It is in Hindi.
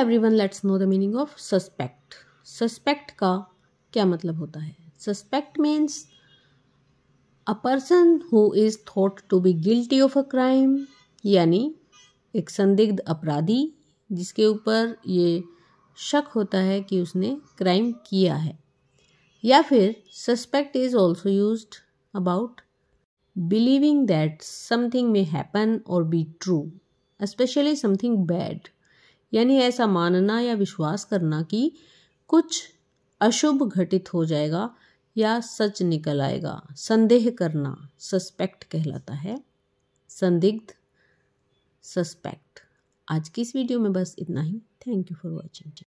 one let's know the meaning of suspect suspect का क्या मतलब होता है suspect means a person who is thought to be guilty of a crime यानी एक संदिग्ध अपराधी जिसके ऊपर ये शक होता है कि उसने क्राइम किया है या फिर suspect is also use about believing that something may happen or be true especially something bad यानी ऐसा मानना या विश्वास करना कि कुछ अशुभ घटित हो जाएगा या सच निकल आएगा संदेह करना सस्पेक्ट कहलाता है संदिग्ध सस्पेक्ट आज की इस वीडियो में बस इतना ही थैंक यू फॉर वॉचिंग